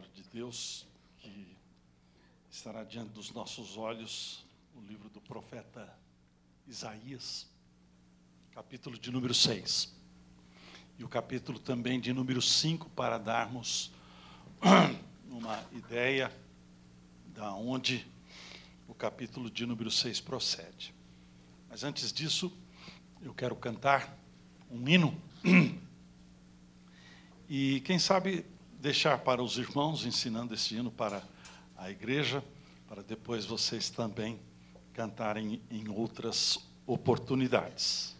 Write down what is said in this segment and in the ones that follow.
palavra de Deus que estará diante dos nossos olhos, o livro do profeta Isaías, capítulo de número 6. E o capítulo também de número 5 para darmos uma ideia da onde o capítulo de número 6 procede. Mas antes disso, eu quero cantar um hino. E quem sabe deixar para os irmãos, ensinando esse hino para a igreja, para depois vocês também cantarem em outras oportunidades.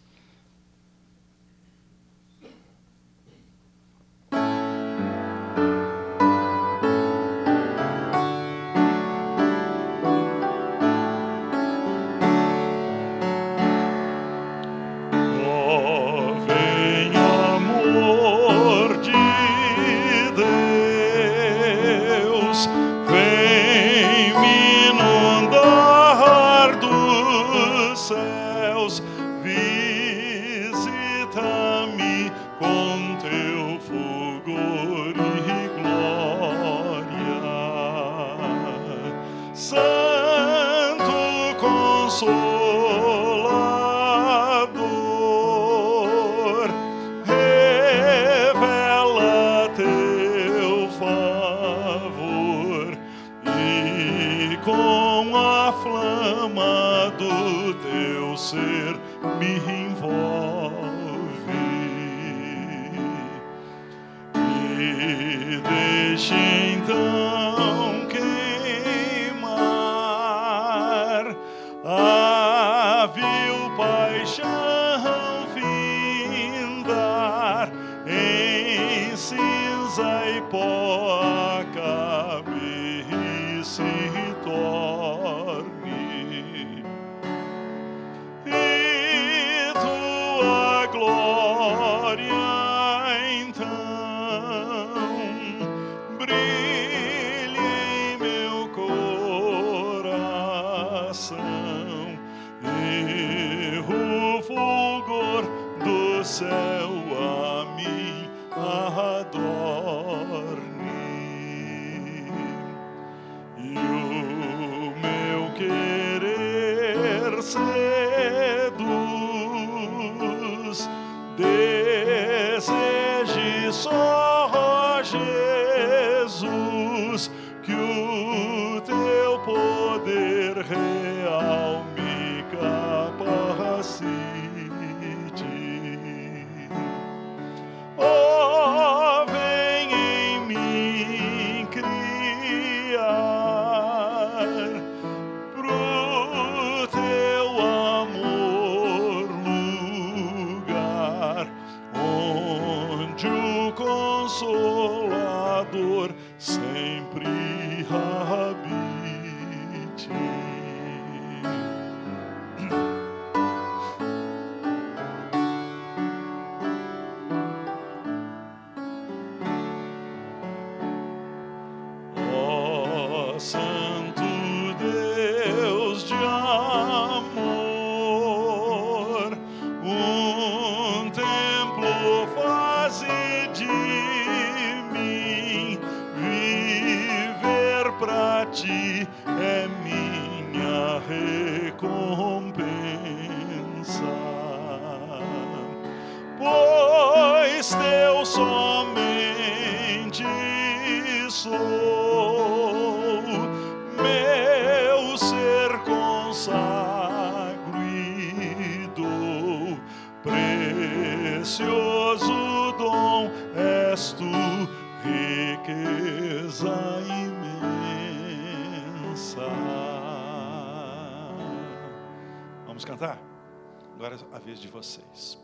So. soul. somente sou meu ser consagrado, precioso dom és tu riqueza imensa vamos cantar agora é a vez de vocês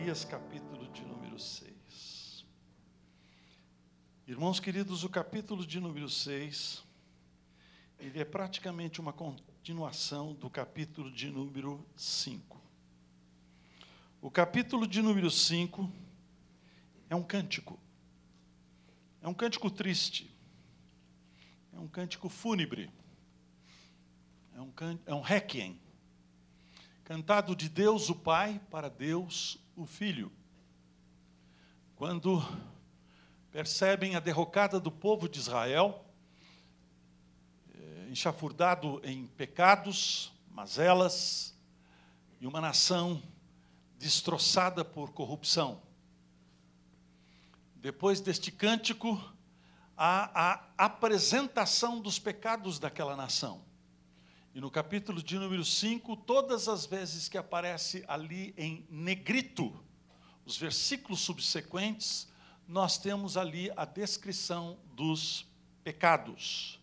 Isaías capítulo de número 6. Irmãos queridos, o capítulo de número 6, ele é praticamente uma continuação do capítulo de número 5. O capítulo de número 5 é um cântico. É um cântico triste. É um cântico fúnebre. É um, can... é um requiem. Cantado de Deus o Pai para Deus o filho. Quando percebem a derrocada do povo de Israel, eh, enxafurdado em pecados, mazelas, e uma nação destroçada por corrupção. Depois deste cântico, há a apresentação dos pecados daquela nação. E no capítulo de número 5, todas as vezes que aparece ali em negrito, os versículos subsequentes, nós temos ali a descrição dos pecados.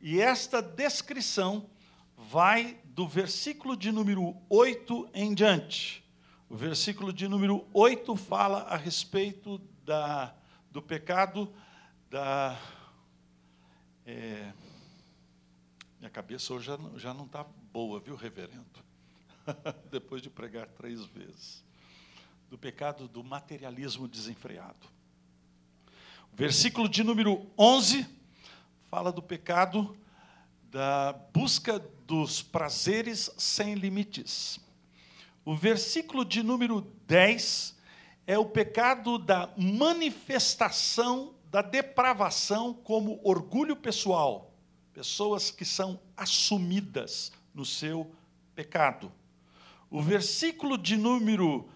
E esta descrição vai do versículo de número 8 em diante. O versículo de número 8 fala a respeito da, do pecado da. É, minha cabeça hoje já, não está boa, viu, reverendo? Depois de pregar três vezes. Do pecado do materialismo desenfreado. O versículo de número 11 fala do pecado da busca dos prazeres sem limites. O versículo de número 10 é o pecado da manifestação da depravação como orgulho pessoal, pessoas que são assumidas no seu pecado. O versículo de número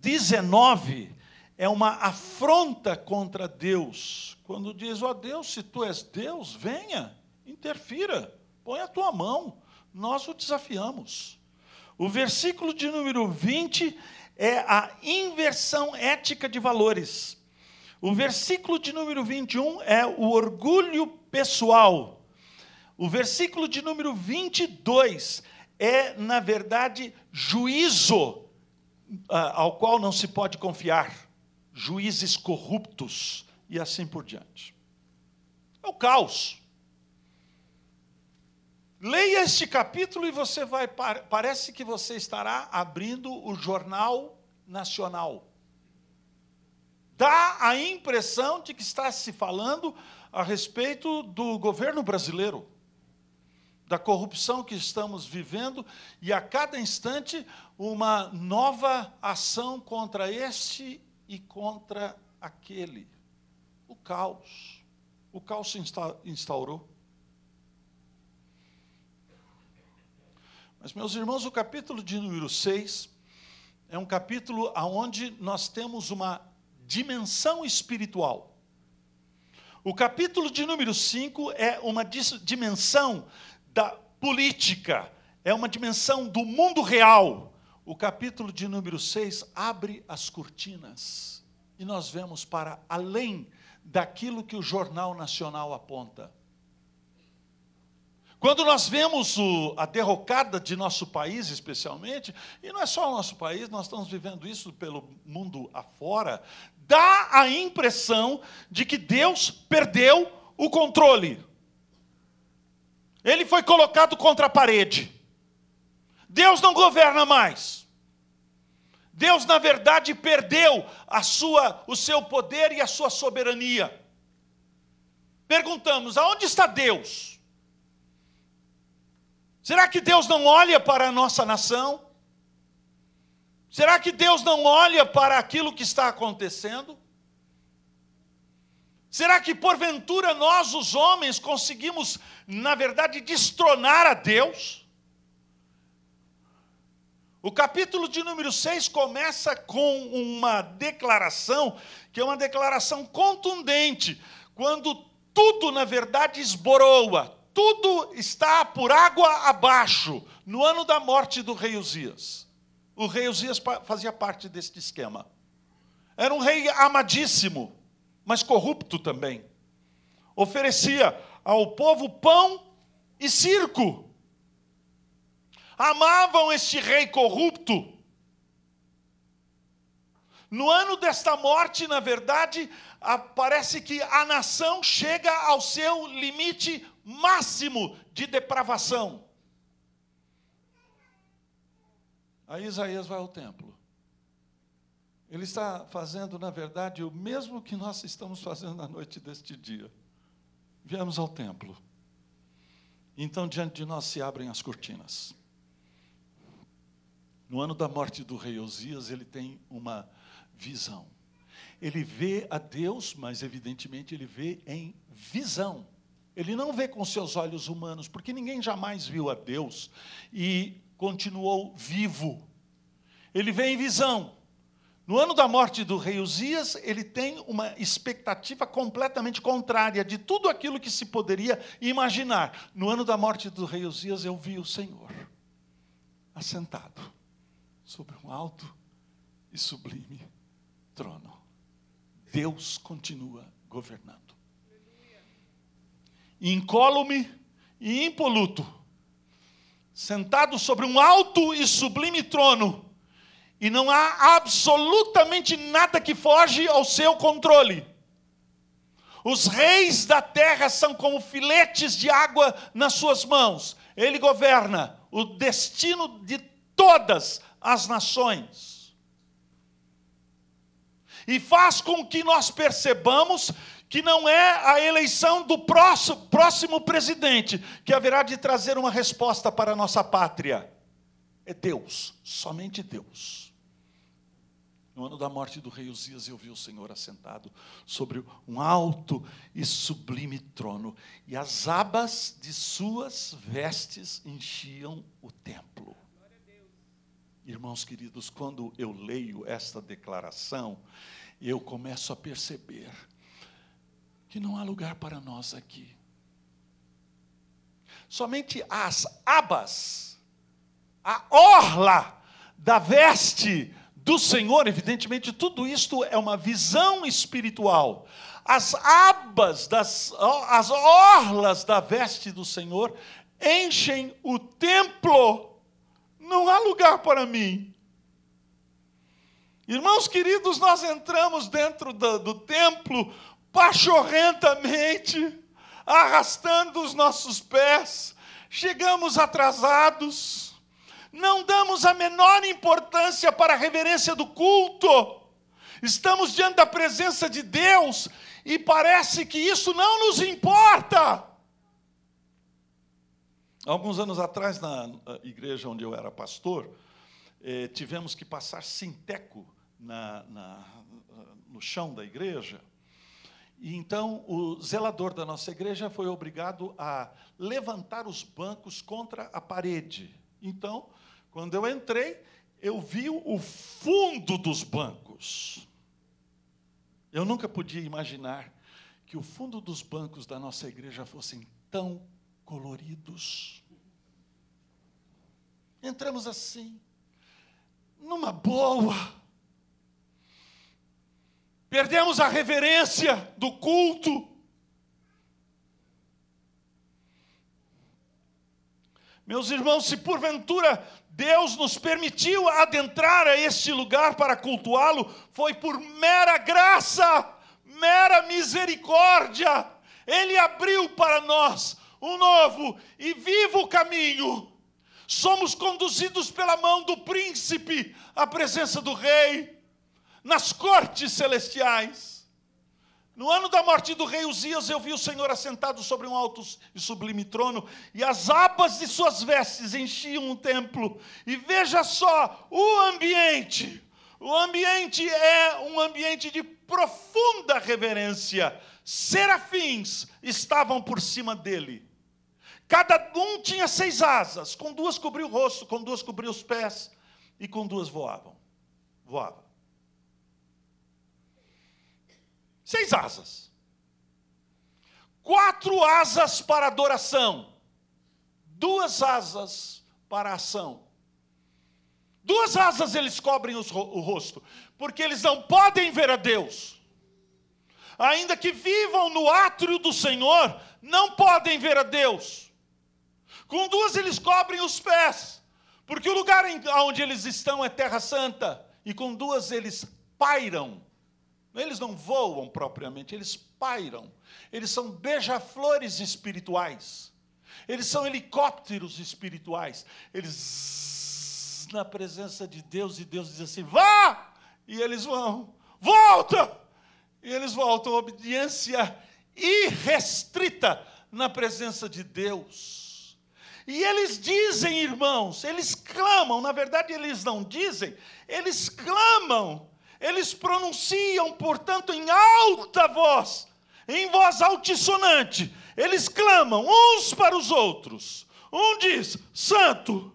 19 é uma afronta contra Deus, quando diz: Ó oh, Deus, se tu és Deus, venha, interfira, põe a tua mão, nós o desafiamos. O versículo de número 20 é a inversão ética de valores. O versículo de número 21 é o orgulho pessoal. O versículo de número 22 é, na verdade, juízo ah, ao qual não se pode confiar, juízes corruptos e assim por diante. É o caos. Leia este capítulo e você vai. Parece que você estará abrindo o Jornal Nacional dá a impressão de que está se falando a respeito do governo brasileiro, da corrupção que estamos vivendo e a cada instante uma nova ação contra este e contra aquele. O caos. O caos se instaurou. Mas, meus irmãos, o capítulo de número 6 é um capítulo onde nós temos uma dimensão espiritual. O capítulo de número 5 é uma dimensão da política, é uma dimensão do mundo real. O capítulo de número 6 abre as cortinas e nós vemos para além daquilo que o Jornal Nacional aponta. Quando nós vemos o, a derrocada de nosso país, especialmente, e não é só o nosso país, nós estamos vivendo isso pelo mundo afora, dá a impressão de que Deus perdeu o controle. Ele foi colocado contra a parede. Deus não governa mais. Deus, na verdade, perdeu a sua, o seu poder e a sua soberania. Perguntamos: aonde está Deus? Será que Deus não olha para a nossa nação? Será que Deus não olha para aquilo que está acontecendo? Será que porventura nós, os homens, conseguimos, na verdade, destronar a Deus? O capítulo de número 6 começa com uma declaração, que é uma declaração contundente, quando tudo, na verdade, esboroa, tudo está por água abaixo, no ano da morte do rei Uzias. O rei Uzias fazia parte deste esquema. Era um rei amadíssimo, mas corrupto também. Oferecia ao povo pão e circo. Amavam este rei corrupto. No ano desta morte, na verdade, parece que a nação chega ao seu limite máximo de depravação. Aí Isaías vai ao templo. Ele está fazendo, na verdade, o mesmo que nós estamos fazendo na noite deste dia. Viemos ao templo. Então, diante de nós se abrem as cortinas. No ano da morte do rei Osias, ele tem uma visão. Ele vê a Deus, mas evidentemente ele vê em visão. Ele não vê com seus olhos humanos, porque ninguém jamais viu a Deus. E continuou vivo. Ele vem em visão. No ano da morte do rei Uzias, ele tem uma expectativa completamente contrária de tudo aquilo que se poderia imaginar. No ano da morte do rei Uzias, eu vi o Senhor assentado sobre um alto e sublime trono. Deus continua governando. Incólume e impoluto sentado sobre um alto e sublime trono, e não há absolutamente nada que foge ao seu controle. Os reis da terra são como filetes de água nas suas mãos. Ele governa o destino de todas as nações. E faz com que nós percebamos que não é a eleição do próximo, próximo presidente que haverá de trazer uma resposta para a nossa pátria. É Deus, somente Deus. No ano da morte do rei Uzias, eu vi o Senhor assentado sobre um alto e sublime trono, e as abas de suas vestes enchiam o templo. Irmãos queridos, quando eu leio esta declaração, eu começo a perceber que não há lugar para nós aqui. Somente as abas, a orla da veste do Senhor, evidentemente, tudo isto é uma visão espiritual. As abas, das, as orlas da veste do Senhor enchem o templo, não há lugar para mim. Irmãos queridos, nós entramos dentro do, do templo pachorrentamente, arrastando os nossos pés, chegamos atrasados, não damos a menor importância para a reverência do culto, estamos diante da presença de Deus e parece que isso não nos importa. Alguns anos atrás, na igreja onde eu era pastor, eh, tivemos que passar sinteco na, na, no chão da igreja e então o zelador da nossa igreja foi obrigado a levantar os bancos contra a parede. Então, quando eu entrei, eu vi o fundo dos bancos. Eu nunca podia imaginar que o fundo dos bancos da nossa igreja fossem tão coloridos. Entramos assim, numa boa perdemos a reverência do culto. Meus irmãos, se porventura Deus nos permitiu adentrar a este lugar para cultuá-lo, foi por mera graça, mera misericórdia. Ele abriu para nós um novo e vivo caminho. Somos conduzidos pela mão do príncipe à presença do rei nas cortes celestiais. No ano da morte do rei Uzias, eu vi o Senhor assentado sobre um alto e sublime trono, e as abas de suas vestes enchiam o templo. E veja só o ambiente. O ambiente é um ambiente de profunda reverência. Serafins estavam por cima dele. Cada um tinha seis asas, com duas cobriu o rosto, com duas cobriu os pés, e com duas voavam. Voavam. seis asas. Quatro asas para adoração, duas asas para ação. Duas asas eles cobrem o rosto, porque eles não podem ver a Deus. Ainda que vivam no átrio do Senhor, não podem ver a Deus. Com duas eles cobrem os pés, porque o lugar onde eles estão é terra santa, e com duas eles pairam eles não voam propriamente, eles pairam. Eles são beija-flores espirituais. Eles são helicópteros espirituais. Eles na presença de Deus e Deus diz assim: "Vá!" E eles vão. "Volta!" E eles voltam. Obediência irrestrita na presença de Deus. E eles dizem, irmãos, eles clamam, na verdade eles não dizem, eles clamam eles pronunciam, portanto, em alta voz, em voz altissonante. Eles clamam uns para os outros. Um diz, Santo.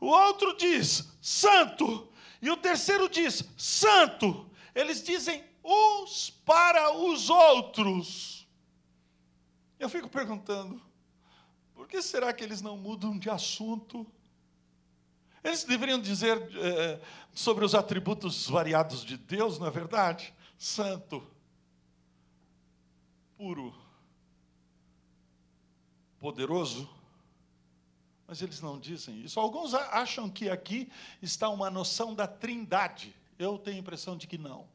O outro diz, Santo. E o terceiro diz, Santo. Eles dizem uns para os outros. Eu fico perguntando, por que será que eles não mudam de assunto? Eles deveriam dizer, eh, sobre os atributos variados de Deus, não é verdade? Santo, puro, poderoso. Mas eles não dizem isso. Alguns acham que aqui está uma noção da trindade. Eu tenho a impressão de que não.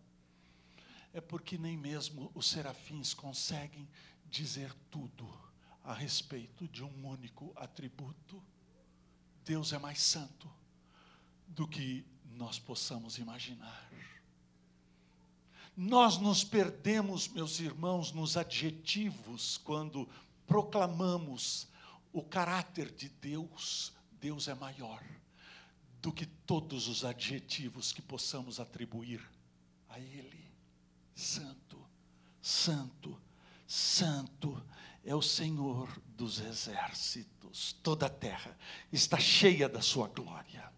É porque nem mesmo os serafins conseguem dizer tudo a respeito de um único atributo. Deus é mais santo do que nós possamos imaginar. Nós nos perdemos, meus irmãos, nos adjetivos quando proclamamos o caráter de Deus. Deus é maior do que todos os adjetivos que possamos atribuir a Ele. Santo, Santo, Santo é o Senhor dos exércitos, toda a terra está cheia da Sua glória.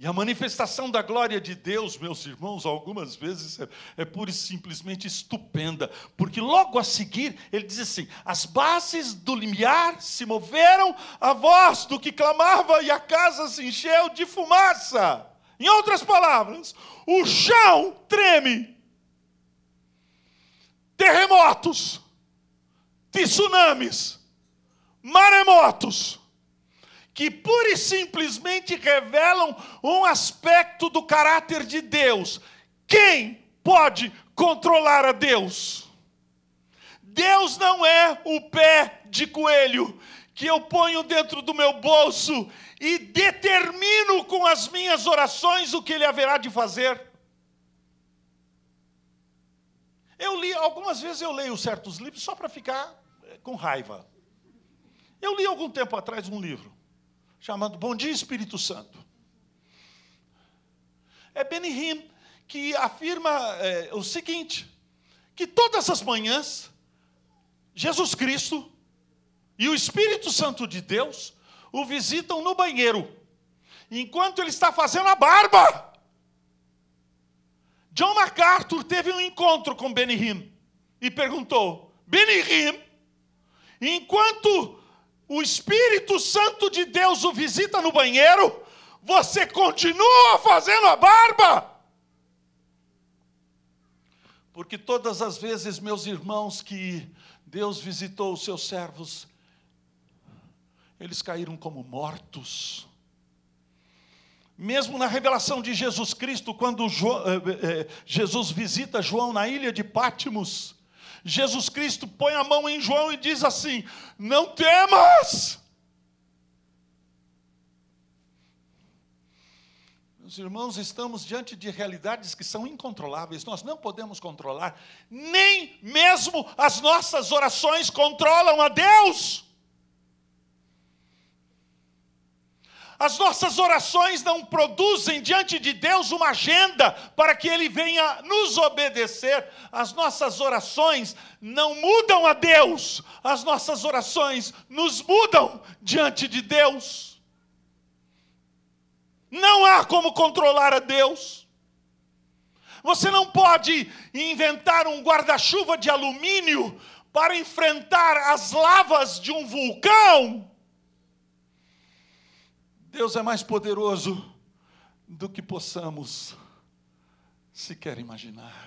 E a manifestação da glória de Deus, meus irmãos, algumas vezes é, é pura e simplesmente estupenda, porque logo a seguir ele diz assim: as bases do limiar se moveram, a voz do que clamava e a casa se encheu de fumaça. Em outras palavras, o chão treme. Terremotos, tsunamis, maremotos que pura e simplesmente revelam um aspecto do caráter de Deus. Quem pode controlar a Deus? Deus não é o pé de coelho que eu ponho dentro do meu bolso e determino com as minhas orações o que ele haverá de fazer. Eu li, algumas vezes eu leio certos livros só para ficar eh, com raiva. Eu li algum tempo atrás um livro chamando Bom Dia Espírito Santo. É Benihim que afirma é, o seguinte: que todas as manhãs, Jesus Cristo e o Espírito Santo de Deus o visitam no banheiro, enquanto ele está fazendo a barba. John MacArthur teve um encontro com Benihim e perguntou: Benihim, enquanto o Espírito Santo de Deus o visita no banheiro, você continua fazendo a barba. Porque todas as vezes, meus irmãos, que Deus visitou os seus servos, eles caíram como mortos. Mesmo na revelação de Jesus Cristo, quando eh, eh, eh, Jesus visita João na ilha de Pátimos, Jesus Cristo põe a mão em João e diz assim: Não temas. Meus irmãos, estamos diante de realidades que são incontroláveis, nós não podemos controlar, nem mesmo as nossas orações controlam a Deus. As nossas orações não produzem diante de Deus uma agenda para que Ele venha nos obedecer. As nossas orações não mudam a Deus, as nossas orações nos mudam diante de Deus. Não há como controlar a Deus. Você não pode inventar um guarda-chuva de alumínio para enfrentar as lavas de um vulcão Deus é mais poderoso do que possamos sequer imaginar.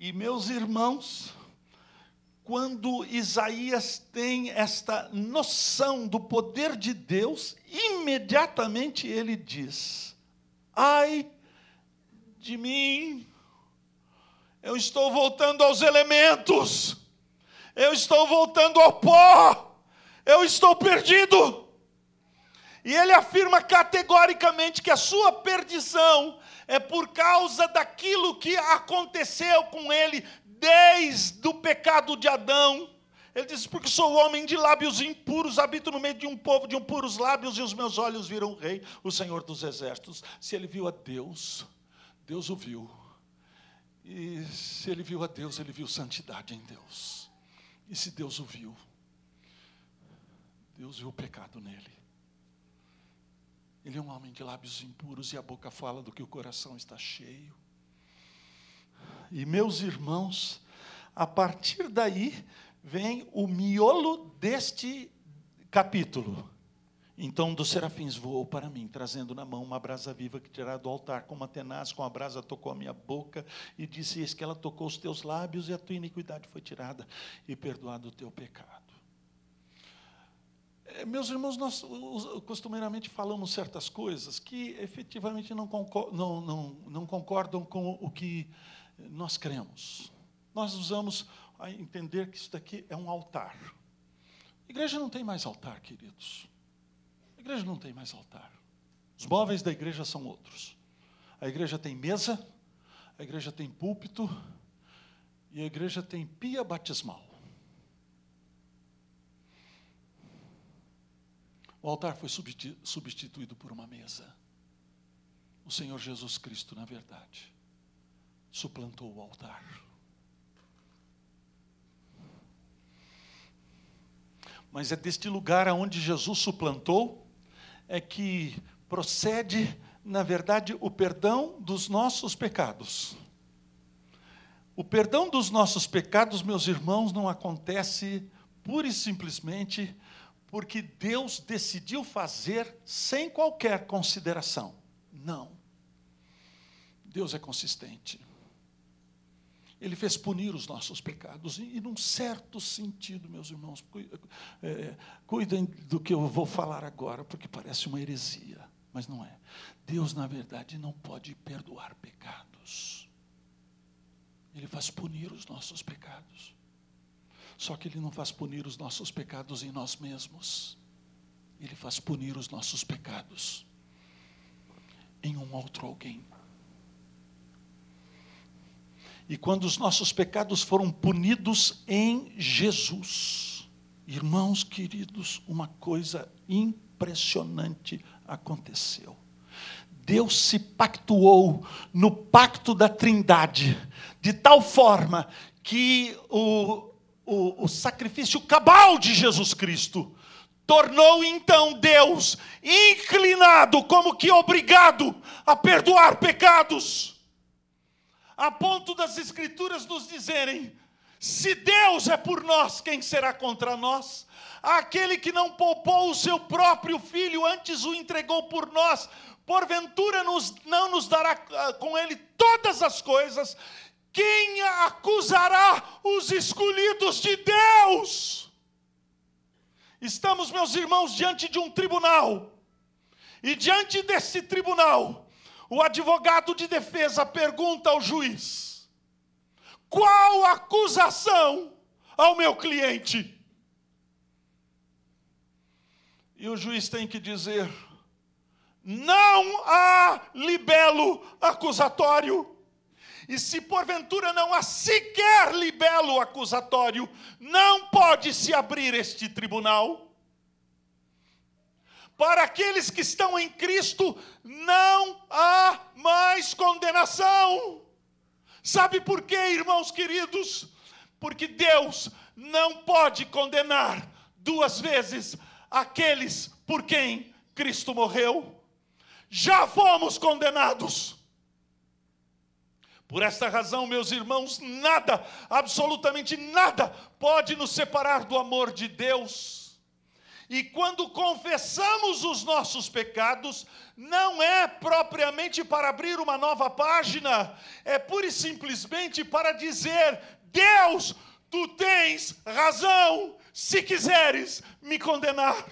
E meus irmãos, quando Isaías tem esta noção do poder de Deus, imediatamente ele diz: Ai de mim, eu estou voltando aos elementos, eu estou voltando ao pó eu estou perdido. E ele afirma categoricamente que a sua perdição é por causa daquilo que aconteceu com ele desde o pecado de Adão. Ele diz: Porque sou homem de lábios impuros, habito no meio de um povo de impuros lábios, e os meus olhos viram o Rei, o Senhor dos Exércitos. Se ele viu a Deus, Deus o viu. E se ele viu a Deus, ele viu santidade em Deus. E se Deus o viu, Deus viu o pecado nele. Ele é um homem de lábios impuros e a boca fala do que o coração está cheio. E meus irmãos, a partir daí vem o miolo deste capítulo. Então, um dos serafins voou para mim, trazendo na mão uma brasa viva que tirara do altar com uma tenaz, com a brasa tocou a minha boca e disse: Eis que ela tocou os teus lábios e a tua iniquidade foi tirada e perdoado o teu pecado. É, meus irmãos, nós costumeiramente falamos certas coisas que efetivamente não, não, não, não concordam com o que nós cremos. Nós usamos a entender que isso daqui é um altar. A igreja não tem mais altar, queridos. A igreja não tem mais altar. Os móveis da igreja são outros. A igreja tem mesa, a igreja tem púlpito e a igreja tem pia batismal. O altar foi substituído por uma mesa. O Senhor Jesus Cristo, na verdade, suplantou o altar. Mas é deste lugar aonde Jesus suplantou é que procede, na verdade, o perdão dos nossos pecados. O perdão dos nossos pecados, meus irmãos, não acontece pura e simplesmente porque Deus decidiu fazer sem qualquer consideração. Não. Deus é consistente. Ele fez punir os nossos pecados. E, num certo sentido, meus irmãos, é, cuidem do que eu vou falar agora, porque parece uma heresia, mas não é. Deus, na verdade, não pode perdoar pecados. Ele faz punir os nossos pecados. Só que Ele não faz punir os nossos pecados em nós mesmos, Ele faz punir os nossos pecados em um outro alguém. E quando os nossos pecados foram punidos em Jesus, irmãos queridos, uma coisa impressionante aconteceu. Deus se pactuou no pacto da Trindade, de tal forma que o, o, o sacrifício cabal de Jesus Cristo, tornou então Deus inclinado, como que obrigado, a perdoar pecados, a ponto das Escrituras nos dizerem: se Deus é por nós, quem será contra nós? Aquele que não poupou o seu próprio filho, antes o entregou por nós, porventura nos, não nos dará ah, com ele todas as coisas, quem acusará os escolhidos de Deus? Estamos, meus irmãos, diante de um tribunal. E diante desse tribunal, o advogado de defesa pergunta ao juiz: qual acusação ao meu cliente? E o juiz tem que dizer: não há libelo acusatório. E se porventura não há sequer libelo acusatório, não pode se abrir este tribunal. Para aqueles que estão em Cristo, não há mais condenação. Sabe por quê, irmãos queridos? Porque Deus não pode condenar duas vezes aqueles por quem Cristo morreu. Já fomos condenados por esta razão, meus irmãos, nada, absolutamente nada, pode nos separar do amor de Deus. E quando confessamos os nossos pecados, não é propriamente para abrir uma nova página, é pura e simplesmente para dizer: Deus, tu tens razão, se quiseres me condenar.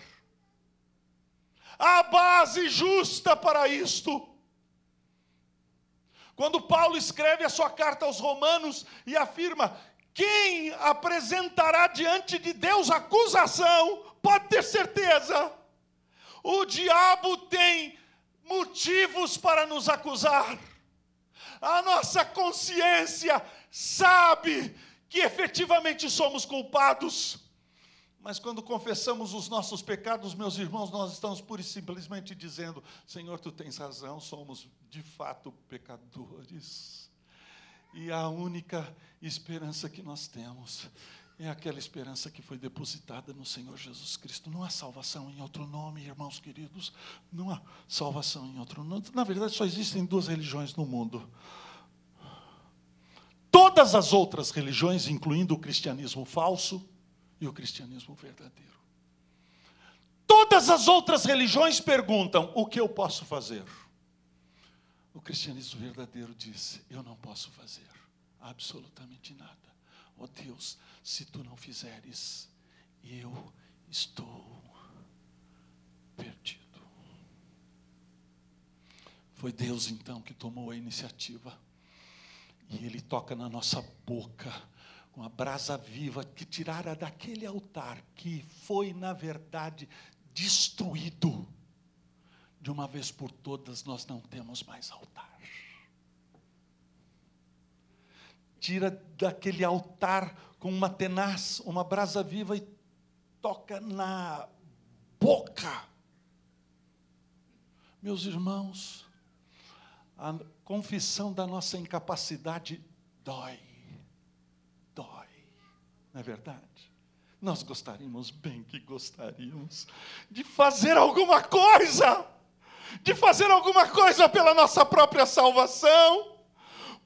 A base justa para isto. Quando Paulo escreve a sua carta aos Romanos e afirma: quem apresentará diante de Deus acusação, pode ter certeza, o diabo tem motivos para nos acusar. A nossa consciência sabe que efetivamente somos culpados. Mas quando confessamos os nossos pecados, meus irmãos, nós estamos pura e simplesmente dizendo: Senhor, tu tens razão, somos de fato pecadores. E a única esperança que nós temos é aquela esperança que foi depositada no Senhor Jesus Cristo. Não há salvação em outro nome, irmãos queridos. Não há salvação em outro nome. Na verdade, só existem duas religiões no mundo. Todas as outras religiões, incluindo o cristianismo falso, e o cristianismo verdadeiro. Todas as outras religiões perguntam: o que eu posso fazer? O cristianismo verdadeiro diz: eu não posso fazer absolutamente nada. Oh Deus, se tu não fizeres, eu estou perdido. Foi Deus então que tomou a iniciativa e Ele toca na nossa boca com a brasa viva que tirara daquele altar que foi, na verdade, destruído. De uma vez por todas, nós não temos mais altar. Tira daquele altar com uma tenaz, uma brasa viva e toca na boca. Meus irmãos, a confissão da nossa incapacidade dói não é verdade? Nós gostaríamos, bem que gostaríamos, de fazer alguma coisa, de fazer alguma coisa pela nossa própria salvação.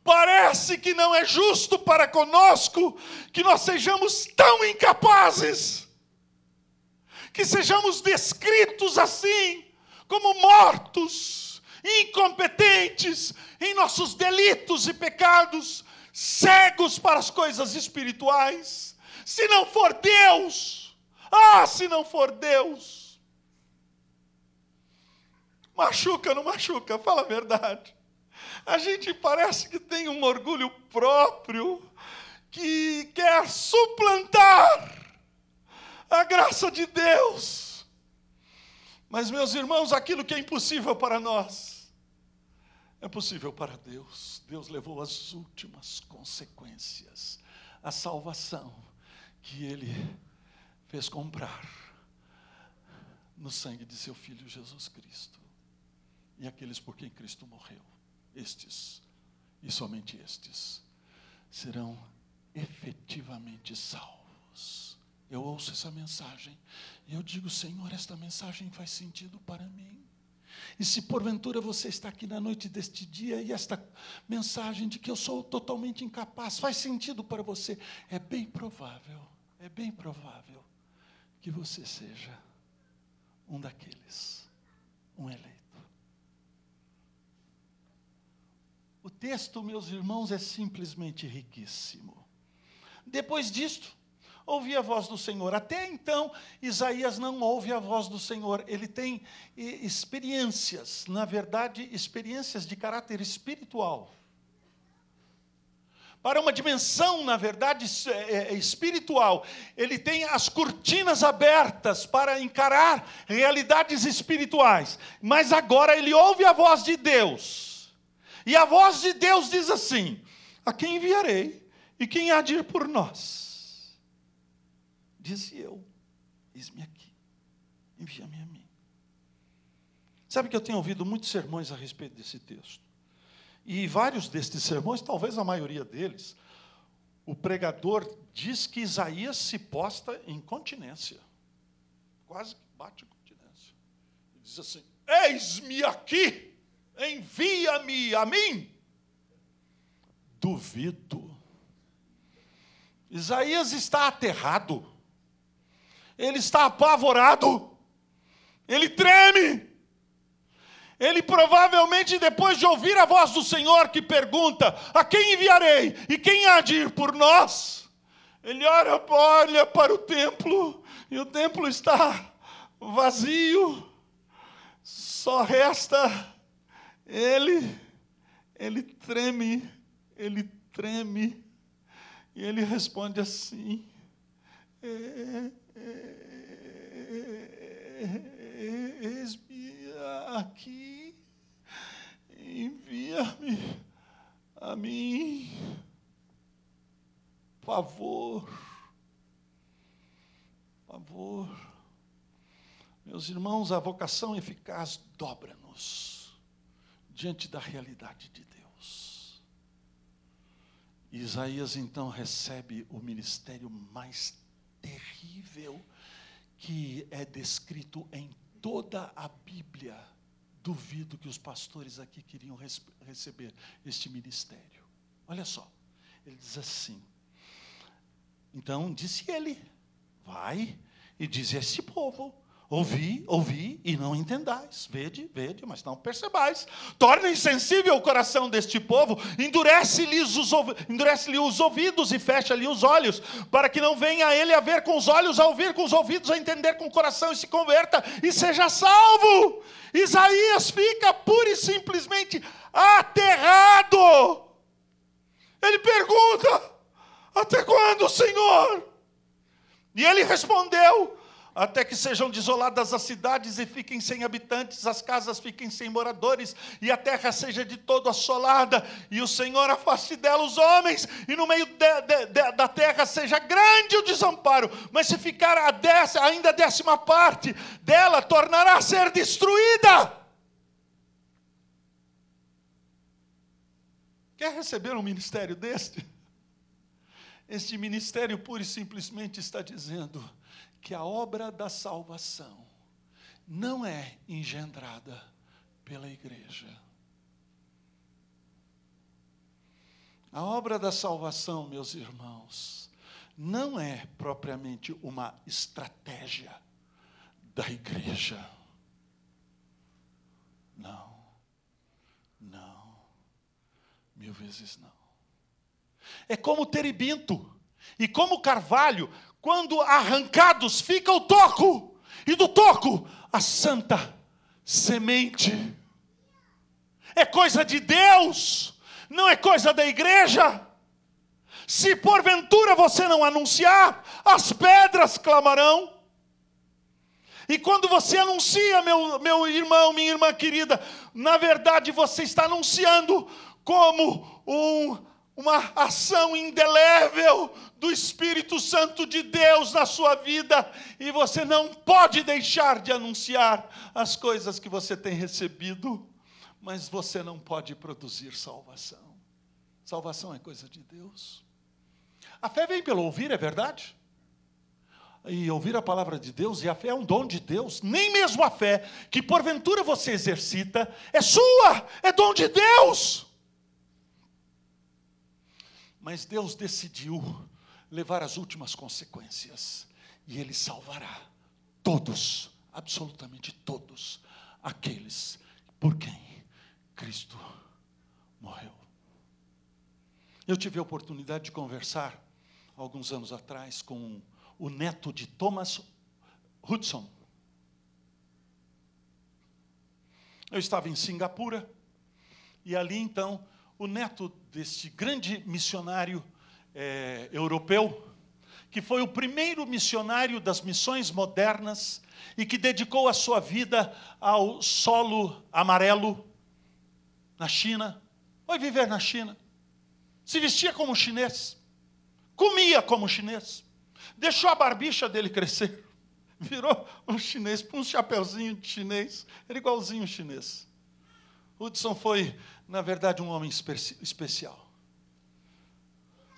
Parece que não é justo para conosco que nós sejamos tão incapazes, que sejamos descritos assim, como mortos, incompetentes em nossos delitos e pecados, cegos para as coisas espirituais. Se não for Deus, ah, se não for Deus. Machuca, não machuca, fala a verdade. A gente parece que tem um orgulho próprio que quer suplantar a graça de Deus. Mas, meus irmãos, aquilo que é impossível para nós é possível para Deus. Deus levou as últimas consequências a salvação que ele fez comprar no sangue de seu filho Jesus Cristo. E aqueles por quem Cristo morreu, estes e somente estes, serão efetivamente salvos. Eu ouço essa mensagem e eu digo, Senhor, esta mensagem faz sentido para mim. E se porventura você está aqui na noite deste dia e esta mensagem de que eu sou totalmente incapaz faz sentido para você, é bem provável, é bem provável que você seja um daqueles, um eleito. O texto, meus irmãos, é simplesmente riquíssimo. Depois disto, ouvir a voz do Senhor. Até então, Isaías não ouve a voz do Senhor. Ele tem experiências, na verdade, experiências de caráter espiritual. Para uma dimensão, na verdade, é, é, é espiritual. Ele tem as cortinas abertas para encarar realidades espirituais. Mas agora ele ouve a voz de Deus. E a voz de Deus diz assim: A quem enviarei? E quem há de ir por nós? Disse eu: Eis-me aqui, envia-me a mim. Sabe que eu tenho ouvido muitos sermões a respeito desse texto. E vários destes sermões, talvez a maioria deles, o pregador diz que Isaías se posta em continência. Quase que bate continência. Ele diz assim: Eis-me aqui, envia-me a mim. Duvido. Isaías está aterrado ele está apavorado, ele treme. Ele provavelmente, depois de ouvir a voz do Senhor que pergunta: A quem enviarei e quem há de ir por nós? Ele olha, olha para o templo e o templo está vazio, só resta ele. Ele treme, ele treme, e ele responde assim: é, eis-me aqui, envia-me a mim, favor, favor. Meus irmãos, a vocação eficaz dobra-nos diante da realidade de Deus. Isaías então recebe o ministério mais terrível que é descrito em toda a Bíblia. Duvido que os pastores aqui queriam receber este ministério. Olha só, ele diz assim: então disse ele, vai e diz a esse povo Ouvi, ouvi e não entendais. Vede, vede, mas não percebais. Torna insensível o coração deste povo, endurece-lhe os, endurece os ouvidos e fecha-lhe os olhos, para que não venha ele a ver com os olhos, a ouvir com os ouvidos, a entender com o coração e se converta e seja salvo. Isaías fica pura e simplesmente aterrado. Ele pergunta: Até quando, Senhor? E ele respondeu: até que sejam desoladas as cidades e fiquem sem habitantes, as casas fiquem sem moradores, e a terra seja de todo assolada, e o Senhor afaste dela os homens, e no meio de, de, de, da terra seja grande o desamparo, mas se ficar a décima, ainda a décima parte dela, tornará a ser destruída. Quer receber um ministério deste? Este ministério pura e simplesmente está dizendo: que a obra da salvação não é engendrada pela igreja. A obra da salvação, meus irmãos, não é propriamente uma estratégia da igreja. Não. Não. Mil vezes não. É como o e como o carvalho, quando arrancados, fica o toco, e do toco, a santa semente. É coisa de Deus, não é coisa da igreja. Se porventura você não anunciar, as pedras clamarão. E quando você anuncia, meu, meu irmão, minha irmã querida, na verdade você está anunciando como um uma ação indelével do Espírito Santo de Deus na sua vida, e você não pode deixar de anunciar as coisas que você tem recebido, mas você não pode produzir salvação. Salvação é coisa de Deus. A fé vem pelo ouvir, é verdade? E ouvir a palavra de Deus, e a fé é um dom de Deus, nem mesmo a fé que porventura você exercita é sua, é dom de Deus. Mas Deus decidiu levar as últimas consequências, e Ele salvará todos, absolutamente todos, aqueles por quem Cristo morreu. Eu tive a oportunidade de conversar, alguns anos atrás, com o neto de Thomas Hudson. Eu estava em Singapura, e ali então o neto deste grande missionário é, europeu, que foi o primeiro missionário das missões modernas e que dedicou a sua vida ao solo amarelo na China. Foi viver na China. Se vestia como chinês. Comia como chinês. Deixou a barbicha dele crescer. Virou um chinês, um chapeuzinho de chinês. Era igualzinho um chinês. Hudson foi na verdade, um homem especial.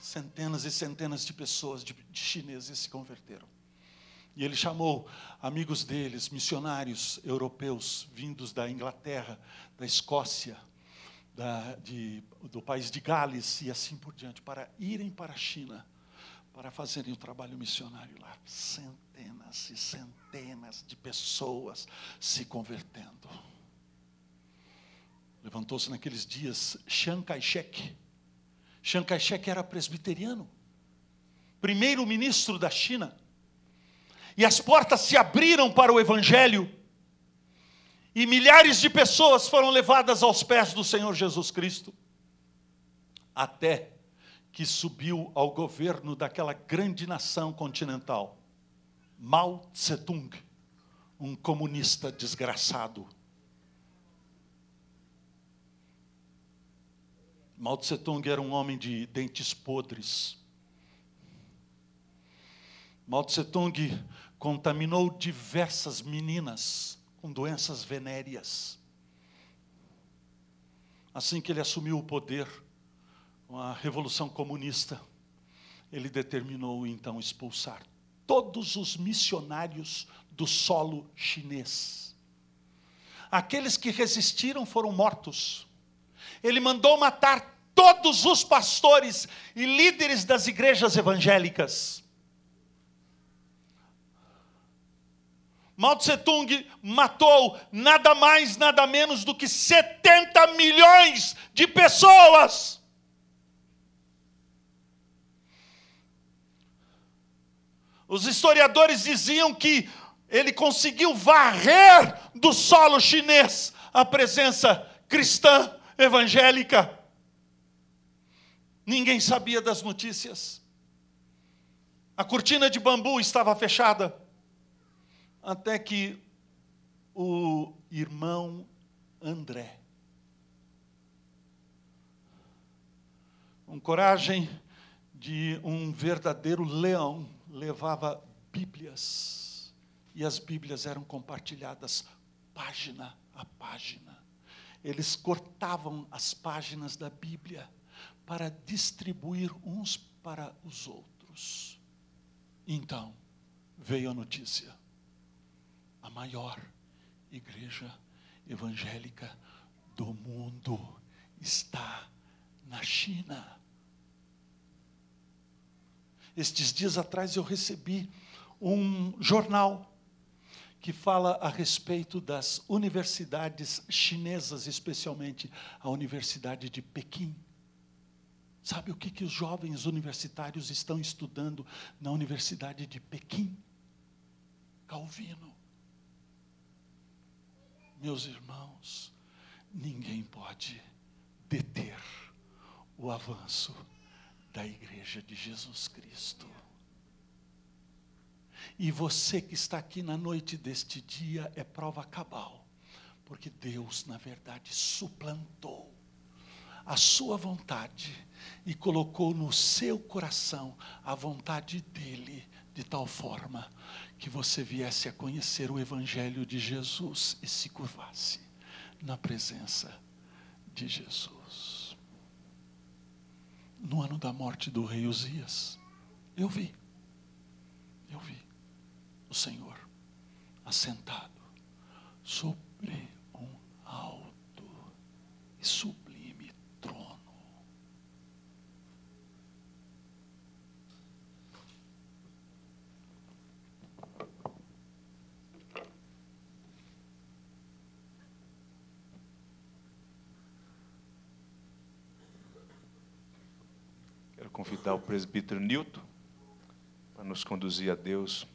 Centenas e centenas de pessoas, de, de chineses, se converteram. E ele chamou amigos deles, missionários europeus, vindos da Inglaterra, da Escócia, da, de, do país de Gales e assim por diante, para irem para a China, para fazerem o um trabalho missionário lá. Centenas e centenas de pessoas se convertendo. Levantou-se naqueles dias Chiang Kai-shek. Chiang Kai-shek era presbiteriano, primeiro-ministro da China. E as portas se abriram para o evangelho. E milhares de pessoas foram levadas aos pés do Senhor Jesus Cristo. Até que subiu ao governo daquela grande nação continental, Mao Tse-tung, um comunista desgraçado Mao Tse Tung era um homem de dentes podres. Mao Tse Tung contaminou diversas meninas com doenças venéreas. Assim que ele assumiu o poder, com a Revolução Comunista, ele determinou então expulsar todos os missionários do solo chinês. Aqueles que resistiram foram mortos. Ele mandou matar todos os pastores e líderes das igrejas evangélicas. Mao Tse Tung matou nada mais, nada menos do que 70 milhões de pessoas. Os historiadores diziam que ele conseguiu varrer do solo chinês a presença cristã evangélica. Ninguém sabia das notícias. A cortina de bambu estava fechada. Até que o irmão André, com coragem de um verdadeiro leão, levava Bíblias. E as Bíblias eram compartilhadas página a página. Eles cortavam as páginas da Bíblia para distribuir uns para os outros. Então, veio a notícia. A maior igreja evangélica do mundo está na China. Estes dias atrás eu recebi um jornal que fala a respeito das universidades chinesas, especialmente a Universidade de Pequim Sabe o que, que os jovens universitários estão estudando na Universidade de Pequim? Calvino. Meus irmãos, ninguém pode deter o avanço da Igreja de Jesus Cristo. E você que está aqui na noite deste dia é prova cabal, porque Deus, na verdade, suplantou a sua vontade e colocou no seu coração a vontade dele, de tal forma que você viesse a conhecer o Evangelho de Jesus e se curvasse na presença de Jesus. No ano da morte do rei Uzias, eu vi, eu vi o Senhor assentado sobre um alto e sub convidar o presbítero Nilton para nos conduzir a Deus